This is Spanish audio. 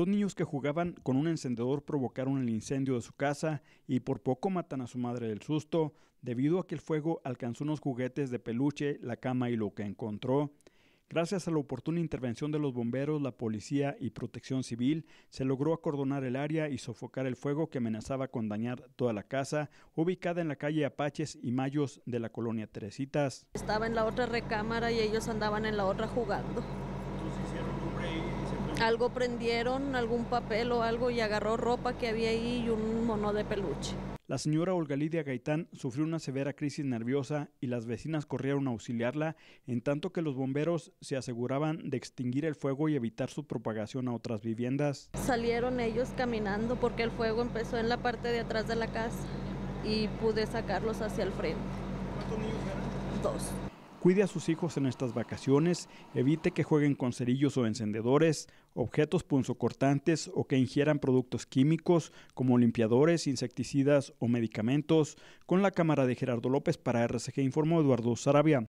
Dos niños que jugaban con un encendedor provocaron el incendio de su casa y por poco matan a su madre del susto, debido a que el fuego alcanzó unos juguetes de peluche, la cama y lo que encontró. Gracias a la oportuna intervención de los bomberos, la policía y protección civil, se logró acordonar el área y sofocar el fuego que amenazaba con dañar toda la casa, ubicada en la calle Apaches y Mayos de la colonia Teresitas. Estaba en la otra recámara y ellos andaban en la otra jugando. Entonces hicieron algo prendieron, algún papel o algo y agarró ropa que había ahí y un mono de peluche. La señora Olga Lidia Gaitán sufrió una severa crisis nerviosa y las vecinas corrieron a auxiliarla, en tanto que los bomberos se aseguraban de extinguir el fuego y evitar su propagación a otras viviendas. Salieron ellos caminando porque el fuego empezó en la parte de atrás de la casa y pude sacarlos hacia el frente. ¿Cuántos niños eran? Dos. Cuide a sus hijos en estas vacaciones, evite que jueguen con cerillos o encendedores, objetos punzocortantes o que ingieran productos químicos como limpiadores, insecticidas o medicamentos. Con la cámara de Gerardo López para RCG informó Eduardo Sarabia.